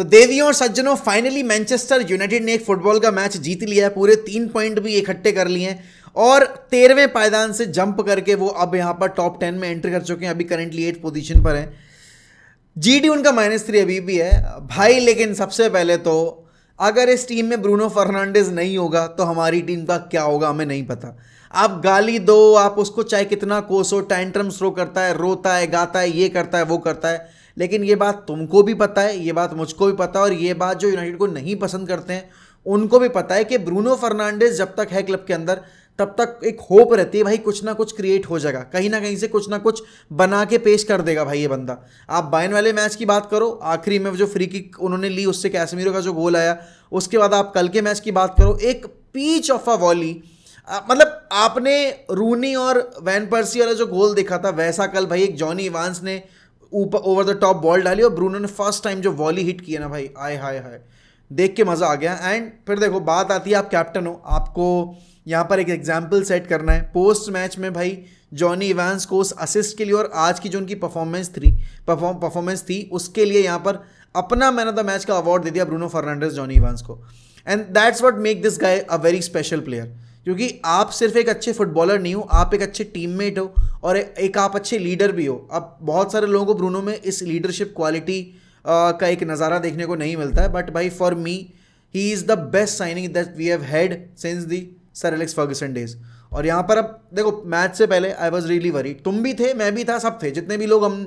तो देवियों और सज्जनों फाइनली मैनचेस्टर यूनाइटेड ने एक फुटबॉल का मैच जीत लिया है पूरे तीन पॉइंट भी इकट्ठे कर लिए हैं और तेरहवें पायदान से जंप करके वो अब यहाँ पर टॉप टेन में एंट्री कर चुके हैं अभी करेंटली एट पोजीशन पर है जीडी उनका माइनस थ्री अभी भी है भाई लेकिन सबसे पहले तो अगर इस टीम में ब्रूनो फर्नांडिस नहीं होगा तो हमारी टीम का क्या होगा हमें नहीं पता आप गाली दो आप उसको चाहे कितना कोसो टैंट्रम स्लो करता है रोता है गाता है ये करता है वो करता है लेकिन ये बात तुमको भी पता है ये बात मुझको भी पता है और ये बात जो यूनाइटेड को नहीं पसंद करते हैं उनको भी पता है कि ब्रूनो फर्नांडिस जब तक है क्लब के अंदर तब तक एक होप रहती है भाई कुछ ना कुछ क्रिएट हो जाएगा कहीं ना कहीं से कुछ ना कुछ बना के पेश कर देगा भाई ये बंदा आप बाइन वाले मैच की बात करो आखिरी में जो फ्री किक उन्होंने ली उससे कैशमीरों का जो गोल आया उसके बाद आप कल के मैच की बात करो एक peach of a volley ah, मतलब आपने रूनी और वैन पर्सी वाला जो गोल देखा था वैसा कल भाई एक जॉनी इवांस ने ऊपर ओवर द टॉप बॉल डाली और ब्रूनो ने फर्स्ट टाइम जो वॉली हिट किया ना भाई आय हाय हाय देख के मज़ा आ गया एंड फिर देखो बात आती है आप कैप्टन हो आपको यहाँ पर एक एग्जाम्पल सेट करना है पोस्ट मैच में भाई जॉनी इवांस को उस असिस्ट के लिए और आज की जो उनकी परफॉर्मेंस थी परफॉर्मेंस थी उसके लिए यहाँ पर अपना मैन ऑफ द मैच का अवार्ड दे दिया ब्रूनो फर्नांडिस जॉनी इवांस को and that's what make this guy a very special player क्योंकि आप सिर्फ एक अच्छे फुटबॉलर नहीं हो आप एक अच्छे टीममेट हो और एक आप अच्छे लीडर भी हो अब बहुत सारे लोगों को ब्रूनो में इस लीडरशिप क्वालिटी का एक नज़ारा देखने को नहीं मिलता है बट भाई for me he is the best signing that we have had since the sir Alex Ferguson days और यहाँ पर अब देखो मैच से पहले आई वॉज रियली वरी तुम भी थे मैं भी था सब थे जितने भी लोग हम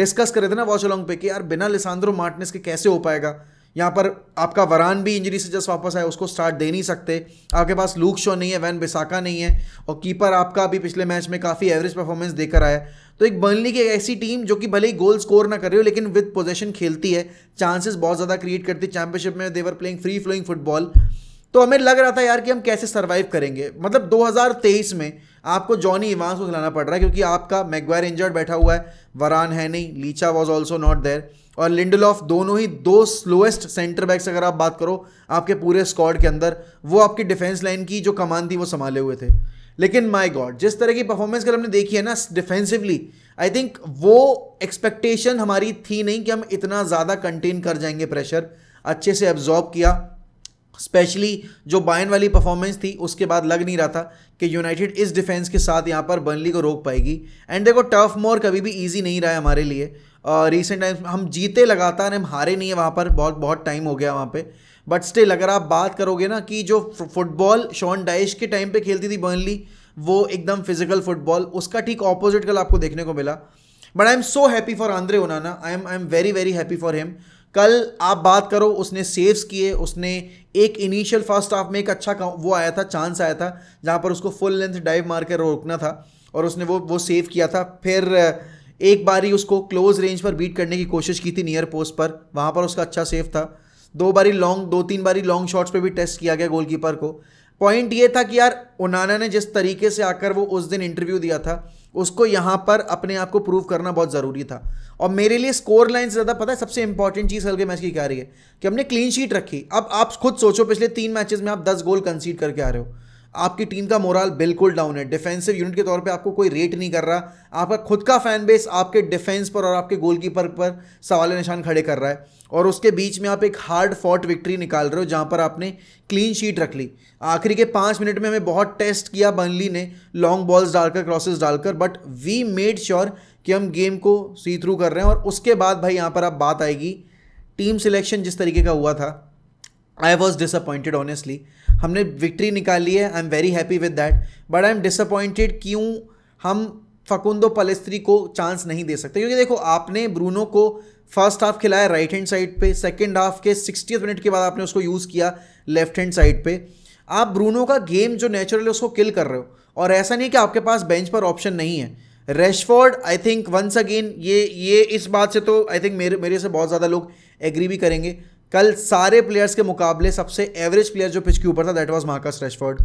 डिस्कस कर रहे थे ना वॉच अलॉन्ग पे कि यार बिना लिसांद्रो मार्टनेस के कैसे हो पाएगा यहाँ पर आपका वरान भी इंजरी से जस्ट वापस आया उसको स्टार्ट दे नहीं सकते आपके पास लूक शो नहीं है वैन बिसाका नहीं है और कीपर आपका अभी पिछले मैच में काफ़ी एवरेज परफॉर्मेंस देकर आया तो एक बर्नली की एक ऐसी टीम जो कि भले ही गोल स्कोर ना कर रही हो लेकिन विद पोजेशन खेलती है चांसेस बहुत ज़्यादा क्रिएट करती है चैंपियनशिप में they were playing free flowing football तो हमें लग रहा था यार कि हम कैसे सर्वाइव करेंगे मतलब 2023 में आपको जॉनी इवांस को खिलाना पड़ रहा है क्योंकि आपका मैगवायर इंजर्ड बैठा हुआ है वरान है नहीं Licha was also not there और लिंडलॉफ दोनों ही दो स्लोएस्ट सेंटर बैक्स अगर आप बात करो आपके पूरे स्क्वाड के अंदर वो आपकी डिफेंस लाइन की जो कमान थी वो संभाले हुए थे लेकिन माय गॉड जिस तरह की परफॉर्मेंस अगर हमने देखी है ना डिफेंसिवली आई थिंक वो एक्सपेक्टेशन हमारी थी नहीं कि हम इतना ज़्यादा कंटेन कर जाएंगे प्रेशर अच्छे से एब्जॉर्ब किया स्पेशली जो बायन वाली परफॉर्मेंस थी उसके बाद लग नहीं रहा था कि यूनाइटेड इस डिफेंस के साथ यहाँ पर बर्नली को रोक पाएगी एंड देखो टर्फ मोर कभी भी ईजी नहीं रहा है हमारे लिए रिसेंट uh, टाइम्स हम जीते लगातार हम हारे नहीं है वहाँ पर बहुत बहुत टाइम हो गया वहाँ पर बट स्टिल अगर आप बात करोगे ना कि जो फुटबॉल शॉन डाइश के टाइम पर खेलती थी बर्नली वो एकदम फिजिकल फुटबॉल उसका ठीक ऑपोजिट कल आपको देखने को मिला but I am so happy for Andre Onana I am I am very very happy for him कल आप बात करो उसने सेव्स किए उसने एक इनिशियल फर्स्ट हाफ में एक अच्छा वो आया था चांस आया था जहाँ पर उसको फुल लेंथ डाइव मार कर रोकना था और उसने वो वो सेव किया था फिर एक बारी उसको क्लोज रेंज पर बीट करने की कोशिश की थी नियर पोस्ट पर वहाँ पर उसका अच्छा सेव था दो बारी लॉन्ग दो तीन बारी लॉन्ग शॉट्स पर भी टेस्ट किया गया गोलकीपर को पॉइंट ये था कि यार ओनाना ने जिस तरीके से आकर वो उस दिन इंटरव्यू दिया था उसको यहाँ पर अपने आप को प्रूव करना बहुत ज़रूरी था और मेरे लिए स्कोर लाइन से ज़्यादा पता है सबसे इंपॉर्टेंट चीज़ हल्के मैच की क्या रही है कि हमने क्लीन शीट रखी अब आप खुद सोचो पिछले तीन मैचेस में आप दस गोल कंसीड करके आ रहे हो आपकी टीम का मोरल बिल्कुल डाउन है डिफेंसिव यूनिट के तौर पे आपको कोई रेट नहीं कर रहा आपका खुद का फैन बेस आपके डिफेंस पर और आपके गोलकीपर पर सवाल निशान खड़े कर रहा है और उसके बीच में आप एक हार्ड फॉट विक्ट्री निकाल रहे हो जहाँ पर आपने क्लीन शीट रख ली आखिरी के पाँच मिनट में हमें बहुत टेस्ट किया बनली ने लॉन्ग बॉल्स डालकर क्रॉसेस डालकर बट वी मेड श्योर कि हम गेम को सी थ्रू कर रहे हैं और उसके बाद भाई यहाँ पर आप बात आएगी टीम सिलेक्शन जिस तरीके का हुआ था आई वॉज डिसअपॉइंटेड ऑनेस्टली हमने विक्ट्री निकाली है I am very happy with that but I am disappointed क्यों हम फकुंदो पलेस्त्री को चांस नहीं दे सकते क्योंकि देखो आपने ब्रूनो को फर्स्ट हाफ खिलाया राइट हैंड साइड पे सेकंड हाफ के सिक्सटी मिनट के बाद आपने उसको यूज़ किया लेफ्ट हैंड साइड पे आप ब्रूनो का गेम जो नेचुरल उसको किल कर रहे हो और ऐसा नहीं कि आपके पास बेंच पर ऑप्शन नहीं है Rashford I think once again ये ये इस बात से तो आई थिंक मेरे मेरे से बहुत ज़्यादा लोग एग्री भी करेंगे कल सारे प्लेयर्स के मुकाबले सबसे एवरेज प्लेयर जो पिच के ऊपर था दैट वॉज मार्कस रेशफोर्ड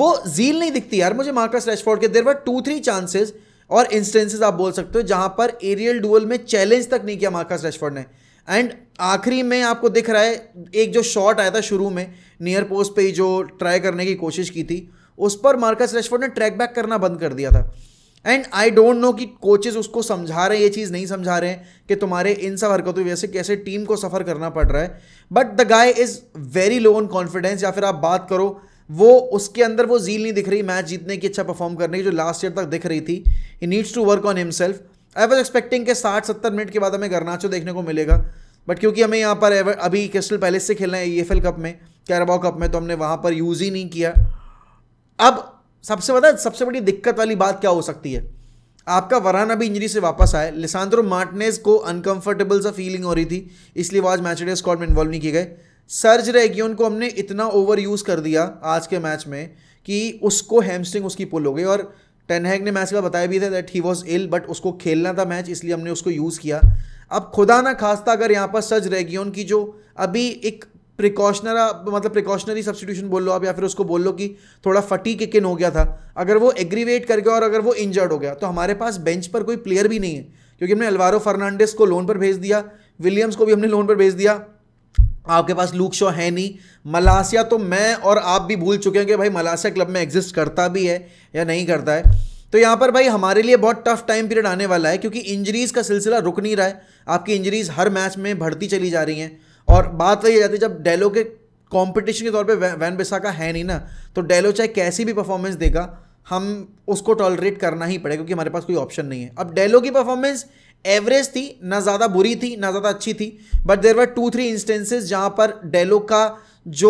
वो जील नहीं दिखती यार मुझे मार्कस रेशफोर्ड के there were two three chances और इंस्टेंसेस आप बोल सकते हो जहां पर एरियल डुअल में चैलेंज तक नहीं किया मार्कस रेशफोर्ड ने एंड आखिरी में आपको दिख रहा है एक जो शॉट आया था शुरू में नियर पोस्ट पे जो ट्राई करने की कोशिश की थी उस पर मार्कस रेशफोर्ड ने ट्रैक बैक करना बंद कर दिया था एंड आई डोंट नो कि कोचेज उसको समझा रहे हैं ये चीज़ नहीं समझा रहे हैं कि तुम्हारे इन सब हरकतों की वजह से कैसे टीम को सफ़र करना पड़ रहा है but the guy is very low on confidence या फिर आप बात करो वो उसके अंदर वो झील नहीं दिख रही मैच जीतने की अच्छा परफॉर्म करने की जो लास्ट ईयर तक दिख रही थी he needs to work on himself I was expecting के साठ सत्तर मिनट के बाद हमें गर्नाचो देखने को मिलेगा बट क्योंकि हमें यहाँ पर एवर अभी क्रिस्टल पैलेस से खेलना है ई e कप में कैरबाओ कप में तो हमने वहाँ पर यूज़ ही नहीं किया अब सबसे बता सबसे बड़ी दिक्कत वाली बात क्या हो सकती है आपका वरान अभी इंजरी से वापस आए लिसांद्रो मार्टनेज को अनकंफर्टेबल सा फीलिंग हो रही थी इसलिए वो आज मैच डे स्कॉट में इन्वॉल्व नहीं किए गए सर्ज रेगियन को हमने इतना ओवर यूज़ कर दिया आज के मैच में कि उसको हैमस्ट्रिंग उसकी पुल हो गई और टेनहैग ने मैच का बताया भी था that he was ill but उसको खेलना था मैच इसलिए हमने उसको यूज़ किया अब खुदा ना खास्ता अगर यहाँ पर सर्ज रेगियन की जो अभी एक प्रिकॉशनरा मतलब प्रिकॉशनरी सब्सटीट्यूशन बोल लो आप या फिर उसको बोल लो कि थोड़ा फटी के किन हो गया था अगर वो एग्रीवेट कर गया और अगर वो इंजर्ड हो गया तो हमारे पास बेंच पर कोई प्लेयर भी नहीं है क्योंकि हमने अलवारो फर्नांडिस को लोन पर भेज दिया विलियम्स को भी हमने लोन पर भेज दिया आपके पास लूक शो है नहीं मलासिया तो मैं और आप भी भूल चुके हैं कि भाई मलासिया क्लब में एग्जिस्ट करता भी है या नहीं करता है तो यहाँ पर भाई हमारे लिए बहुत टफ टाइम पीरियड आने वाला है क्योंकि इंजरीज़ का सिलसिला रुक नहीं रहा है आपकी इंजरीज़ हर मैच में बढ़ती चली जा रही हैं और बात वही तो जाती है जब डेलो के कॉम्पिटिशन के तौर पर वैन बिसा का है नहीं ना तो डेलो चाहे कैसी भी परफॉर्मेंस देगा हम उसको टॉलरेट करना ही पड़ेगा क्योंकि हमारे पास कोई ऑप्शन नहीं है अब डेलो की परफॉर्मेंस एवरेज थी ना ज़्यादा बुरी थी ना ज़्यादा अच्छी थी but there were two three instances जहाँ पर डेलो का जो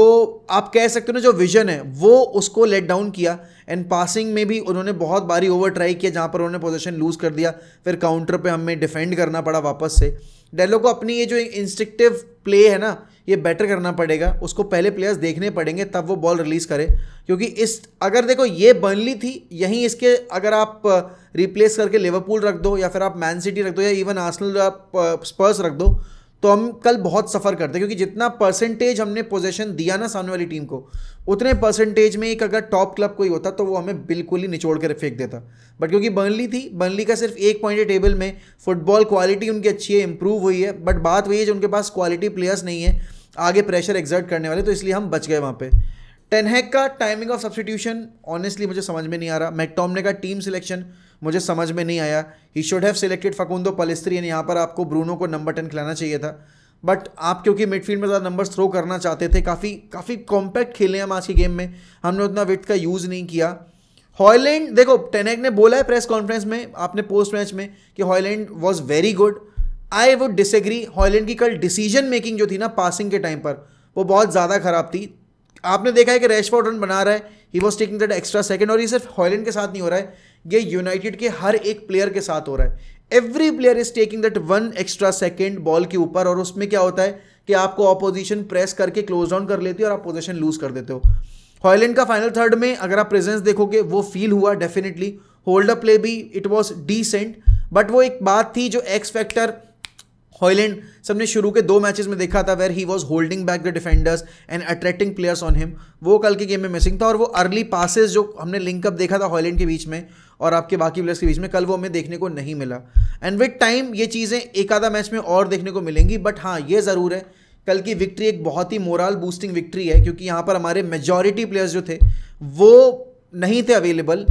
आप कह सकते हो ना जो विजन है वो उसको लेट डाउन किया एंड पासिंग में भी उन्होंने बहुत बारी ओवर ट्राई किया जहाँ पर उन्होंने पोजीशन लूज़ कर दिया फिर काउंटर पे हमें डिफेंड करना पड़ा वापस से डेलो को अपनी ये जो इंस्टिक्टिव प्ले है ना ये बेटर करना पड़ेगा उसको पहले प्लेयर्स देखने पड़ेंगे तब वो बॉल रिलीज़ करे क्योंकि इस अगर देखो ये बर्नली थी यहीं इसके अगर आप रिप्लेस करके लिवरपूल रख दो या फिर आप मैन सिटी रख दो या इवन आसनल आप स्पर्स रख दो तो हम कल बहुत सफ़र करते क्योंकि जितना परसेंटेज हमने पोजेशन दिया ना सामने वाली टीम को उतने परसेंटेज में एक अगर टॉप क्लब कोई होता तो वो हमें बिल्कुल ही निचोड़ कर फेंक देता बट क्योंकि बर्नली थी बर्नली का सिर्फ एक पॉइंट टेबल में फुटबॉल क्वालिटी उनकी अच्छी है इंप्रूव हुई है बट बात वही है जो उनके पास क्वालिटी प्लेयर्स नहीं है आगे प्रेशर एग्जर्ट करने वाले तो इसलिए हम बच गए वहाँ पर टेनहेक का टाइमिंग ऑफ सब्सटीट्यूशन ऑनेस्टली मुझे समझ में नहीं आ रहा मैकटॉमने का टीम सिलेक्शन मुझे समझ में नहीं आया he should have selected Facundo Pellistri and यहाँ पर आपको ब्रूनो को नंबर टेन खिलाना चाहिए था बट आप क्योंकि मिडफील्ड में ज़्यादा नंबर्स थ्रो करना चाहते थे काफ़ी काफ़ी कॉम्पैक्ट खेले हम आज की गेम में हमने उतना विथ का यूज़ नहीं किया हॉयलैंड देखो टेनेक ने बोला है प्रेस कॉन्फ्रेंस में आपने पोस्ट मैच में कि Hojlund was very good I would disagree Hojlund की कल डिसीजन मेकिंग जो थी ना पासिंग के टाइम पर वो बहुत ज़्यादा ख़राब थी आपने देखा है कि रैशफोर्ड रन बना रहा है he was taking that extra second और ये सिर्फ हॉलैंड के साथ नहीं हो रहा है ये यूनाइटेड के हर एक प्लेयर के साथ हो रहा है every player is taking that one extra second ball के ऊपर और उसमें क्या होता है कि आपको अपोजिशन प्रेस करके क्लोज डाउन कर लेती है और आप पोजिशन लूज कर देते हो हॉलैंड का फाइनल थर्ड में अगर आप प्रेजेंस देखोगे वो फील हुआ डेफिनेटली होल्ड अप प्ले भी इट वॉज डिसेंट बट वो एक बात थी जो एक्स फैक्टर हॉयलैंड सबने शुरू के दो मैचेस में देखा था where he was holding back the defenders and attracting players on him वो कल के गेम में मिसिंग था और वो अर्ली पासेज जो हमने लिंकअप देखा था हॉयलैंड के बीच में और आपके बाकी प्लेयर्स के बीच में कल वो हमें देखने को नहीं मिला एंड विद टाइम ये चीज़ें एक आधा मैच में और देखने को मिलेंगी बट हाँ ये ज़रूर है कल की विक्ट्री एक बहुत ही मोरल बूस्टिंग विक्ट्री है क्योंकि यहाँ पर हमारे मेजोरिटी प्लेयर्स जो थे वो नहीं थे अवेलेबल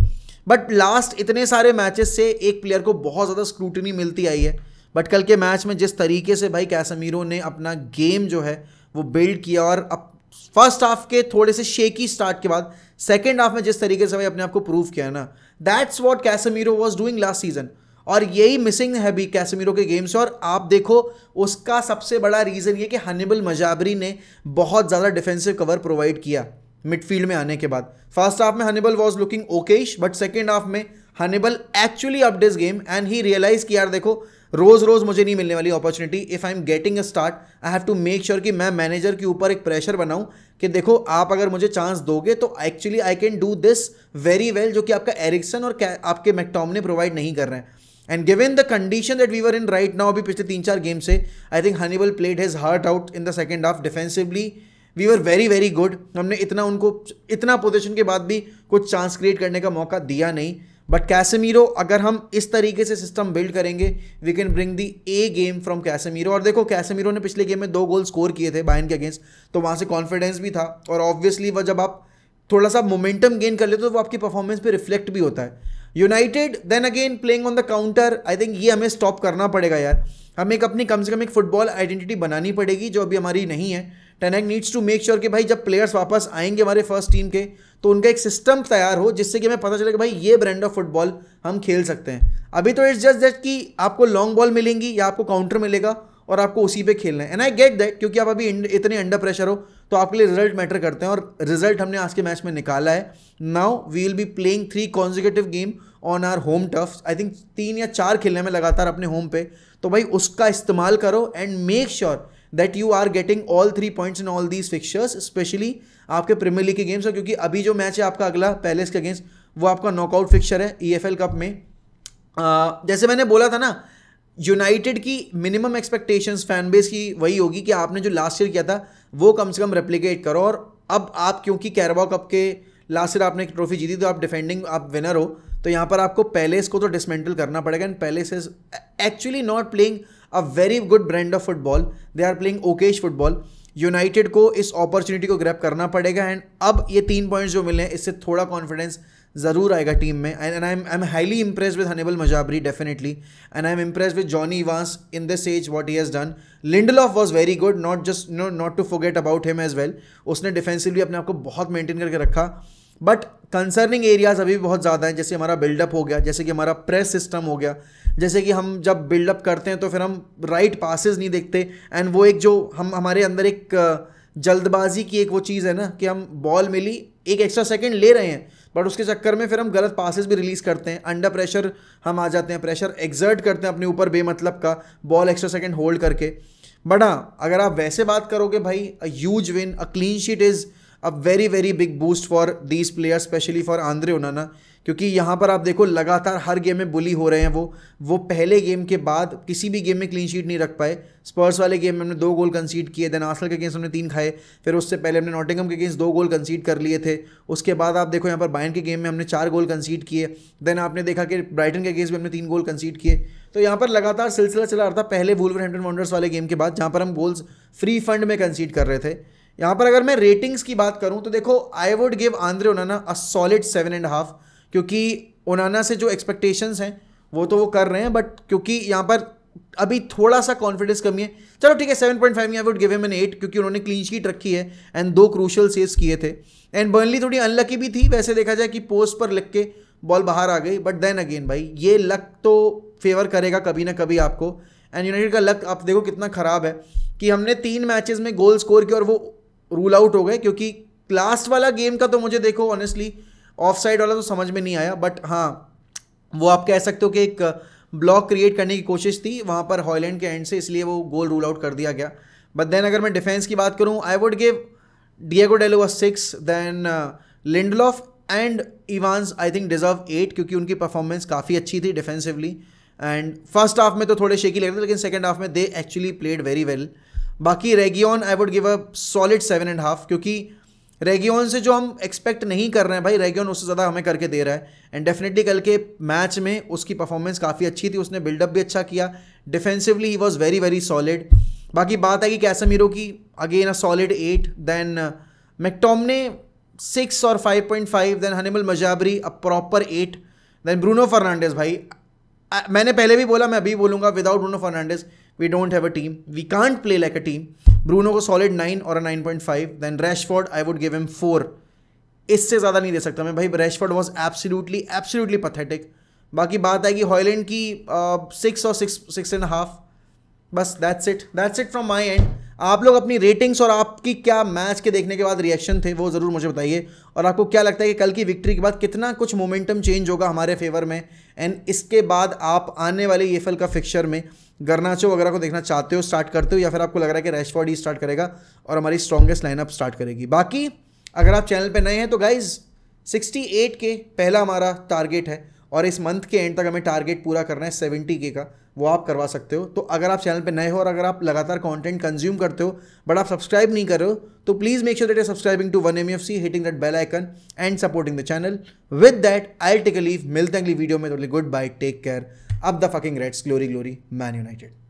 बट लास्ट इतने सारे मैचेस से एक प्लेयर को बहुत ज़्यादा स्क्रूटनी मिलती आई है बट कल के मैच में जिस तरीके से भाई कैसमीरो ने अपना गेम जो है वो बिल्ड किया और अब फर्स्ट हाफ के थोड़े से शेकी स्टार्ट के बाद सेकेंड हाफ में जिस तरीके से भाई अपने आप को प्रूव किया है ना that's what Casemiro was doing last season और यही मिसिंग है भी कैसमीरो के गेम से और आप देखो उसका सबसे बड़ा रीज़न ये कि हनीबल मजाबरी ने बहुत ज़्यादा डिफेंसिव कवर प्रोवाइड किया मिडफील्ड में आने के बाद फर्स्ट हाफ में Hannibal was looking okayish but second half में Hannibal actually up game and he realise किया यार देखो रोज़ रोज़ मुझे नहीं मिलने वाली opportunity if I am getting a start I have to make sure कि मैं मैनेजर के ऊपर एक प्रेशर बनाऊं कि देखो आप अगर मुझे चांस दोगे तो actually I can do this very well जो कि आपका एरिक्सन और आपके मैकटॉम ने प्रोवाइड नहीं कर रहे हैं and given the condition that we were in right now अभी पिछले तीन चार गेम से I think Hannibal played his heart out in the second half defensively we were very very good हमने इतना उनको इतना पोजिशन के बाद भी कुछ चांस क्रिएट करने का मौका दिया नहीं बट कैसेमीरो अगर हम इस तरीके से सिस्टम बिल्ड करेंगे we can bring the a game from Casemiro और देखो कैसेमीरो ने पिछले गेम में दो गोल स्कोर किए थे बायन के अगेंस्ट तो वहाँ से कॉन्फिडेंस भी था और ऑब्वियसली वह जब आप थोड़ा सा मोमेंटम गेन कर लेते हो तो वो आपकी परफॉर्मेंस पे रिफ्लेक्ट भी होता है United then again playing on the counter I think ये हमें स्टॉप करना पड़ेगा यार हमें एक अपनी कम से कम एक फुटबॉल आइडेंटिटी बनानी पड़ेगी जो अभी हमारी नहीं है Ten Hag needs to make sure कि भाई जब प्लेयर्स वापस आएंगे हमारे फर्स्ट टीम के तो उनका एक सिस्टम तैयार हो जिससे कि हमें पता चले कि भाई ये ब्रांड ऑफ फुटबॉल हम खेल सकते हैं अभी तो इट्स जस्ट दैट कि आपको लॉन्ग बॉल मिलेंगी या आपको काउंटर मिलेगा और आपको उसी पे खेलना है एंड आई गेट दैट क्योंकि आप अभी इतने अंडर प्रेशर हो तो आपके लिए रिजल्ट मैटर करते हैं और रिजल्ट हमने आज के मैच में निकाला है now we will be playing three consecutive game on our home turf I think तीन या चार खेलने में लगातार अपने होम पे तो भाई उसका इस्तेमाल करो and make sure that you are getting all three points in all these fixtures specially आपके प्रीमियर लीग के गेम्स और क्योंकि अभी जो मैच है आपका अगला पैलेस के अगेंस्ट वो आपका नॉकआउट फिक्चर है ई e कप में जैसे मैंने बोला था ना यूनाइटेड की मिनिमम एक्सपेक्टेशंस फैन बेस की वही होगी कि आपने जो लास्ट ईयर किया था वो कम से कम रेप्लीकेट करो और अब आप क्योंकि कैरबा कप के लास्ट ईयर आपने एक ट्रॉफी जीती तो आप डिफेंडिंग आप विनर हो तो यहाँ पर आपको पैलेस को तो डिसमेंटल करना पड़ेगा and Palace is actually not playing a very good brand of football they are playing okayish football United को इस अपॉर्चुनिटी को ग्रैप करना पड़ेगा एंड अब ये तीन पॉइंट्स जो मिले हैं इससे थोड़ा कॉन्फिडेंस ज़रूर आएगा टीम में and I am I am highly impress with Hannibal Mejbri definitely and I am impress with Johnny Evans in this age what he has done of was very good not just no not to forget about him as well उसने defensively अपने आप को बहुत maintain करके रखा but concerning areas अभी भी बहुत ज़्यादा हैं जैसे हमारा बिल्डअप हो गया जैसे कि हमारा प्रेस सिस्टम हो गया जैसे कि हम जब बिल्डअप करते हैं तो फिर हम राइट पासिस नहीं देखते एंड वो एक जो हम हमारे अंदर एक जल्दबाजी की एक वो चीज़ है ना कि हम बॉल मिली एक एक्स्ट्रा सेकेंड ले रहे हैं बट उसके चक्कर में फिर हम गलत पासिस भी रिलीज़ करते हैं अंडर प्रेशर हम आ जाते हैं प्रेशर एग्जर्ट करते हैं अपने ऊपर बेमतलब का बॉल एक्स्ट्रा सेकेंड होल्ड करके बट हाँ अगर आप वैसे बात करोगे भाई a huge win a clean sheet is a very very big boost for these player specially for Andre Onana क्योंकि यहाँ पर आप देखो लगातार हर गेम में बुली हो रहे हैं वो वो पहले गेम के बाद किसी भी गेम में क्लीन शीट नहीं रख पाए स्पर्स वाले गेम में हमने दो गोल कंसीड किए देन आसल के अगेंस्ट हमने तीन खाए फिर उससे पहले हमने नॉटिंगम के अगेंस्ट दो गोल कंसीड कर लिए थे उसके बाद आप देखो यहाँ पर बायन के गेम में हमने चार गोल कंसीड किए देन आपने देखा कि ब्राइटन के अगेंस्ट भी हमने तीन गोल कंसीड किए तो यहाँ पर लगातार सिलसिला चला रहा था पहले वुलवरहैम्पटन वॉन्डर्स वाले गेम के बाद जहाँ पर हम गोल्स फ्री फंड में कंसीड कर रहे थे यहां पर अगर मैं रेटिंग्स की बात करूँ तो देखो I would give Andre Onana a solid seven and half क्योंकि ओनाना से जो एक्सपेक्टेशंस हैं वो तो वो कर रहे हैं बट क्योंकि यहां पर अभी थोड़ा सा कॉन्फिडेंस कमी है चलो ठीक है seven point five I would give him an eight क्योंकि उन्होंने क्लीन शीट रखी है एंड दो क्रूशल सेव्स किए थे एंड बर्नली थोड़ी अनलकी भी थी वैसे देखा जाए कि पोस्ट पर लग के बॉल बाहर आ गई बट देन अगेन भाई ये लक तो फेवर करेगा कभी ना कभी आपको एंड यूनाइटेड का लक आप देखो कितना ख़राब है कि हमने तीन मैचेस में गोल स्कोर किया और वो रूल आउट हो गए क्योंकि लास्ट वाला गेम का तो मुझे देखो ऑनेस्टली ऑफ साइड वाला तो समझ में नहीं आया बट हाँ वो आप कह सकते हो कि एक ब्लॉक क्रिएट करने की कोशिश थी वहाँ पर हॉलैंड के एंड से इसलिए वो गोल रूल आउट कर दिया गया बट देन अगर मैं डिफेंस की बात करूँ I would give Diego Dalot six then Lindelof and Evans I think deserve eight क्योंकि उनकी परफॉर्मेंस काफ़ी अच्छी थी डिफेंसिवली एंड फर्स्ट हाफ में तो थोड़े शेकी लग रहे थे लेकिन सेकेंड हाफ में they actually played very well well. बाकी Reguilon I would give a solid seven and half क्योंकि रेगियन से जो हम एक्सपेक्ट नहीं कर रहे हैं भाई रेगियन उससे ज़्यादा हमें करके दे रहा है एंड डेफिनेटली कल के मैच में उसकी परफॉर्मेंस काफ़ी अच्छी थी उसने बिल्डअप भी अच्छा किया defensively he was very very solid बाकी बात है कि कैसमीरो की again a solid eight then ने सिक्स और five point five then Hannibal Mejbri a proper eight then Bruno Fernandes भाई uh, मैंने पहले भी बोला मैं अभी बोलूँगा without Bruno Fernandes we don't have a team we can't play like a team Bruno को सॉलिड नाइन और nine point five then Rashford I would give him four इससे ज़्यादा नहीं दे सकता मैं भाई Rashford was absolutely absolutely pathetic बाकी बात है कि हॉयलैंड की सिक्स और सिक्स सिक्स एंड हाफ बस that's it that's it from my end आप लोग अपनी रेटिंग्स और आपकी क्या मैच के देखने के बाद रिएक्शन थे वो ज़रूर मुझे बताइए और आपको क्या लगता है कि कल की विक्ट्री के बाद कितना कुछ मोमेंटम चेंज होगा हमारे फेवर में एंड इसके बाद आप आने वाले ये e का फिक्चर में गर्नाचो वगैरह को देखना चाहते हो स्टार्ट करते हो या फिर आपको लग रहा है कि रैश ही स्टार्ट करेगा और हमारी स्ट्रॉगेस्ट लाइनअप स्टार्ट करेगी बाकी अगर आप चैनल पे नए हैं तो गाइज 68 के पहला हमारा टारगेट है और इस मंथ के एंड तक हमें टारगेट पूरा करना है सेवेंटी के का वो आप करवा सकते हो तो अगर आप चैनल पे नए हो और अगर आप लगातार कंटेंट कंज्यूम करते हो बट आप सब्सक्राइब नहीं कर रहे हो तो please make sure that you subscribing to one M F C hitting that bell icon and supporting the channel with that I take a leave मिलते हैं अगली वीडियो में तो good bye take care Up the fucking Reds. Glory, glory. Man United.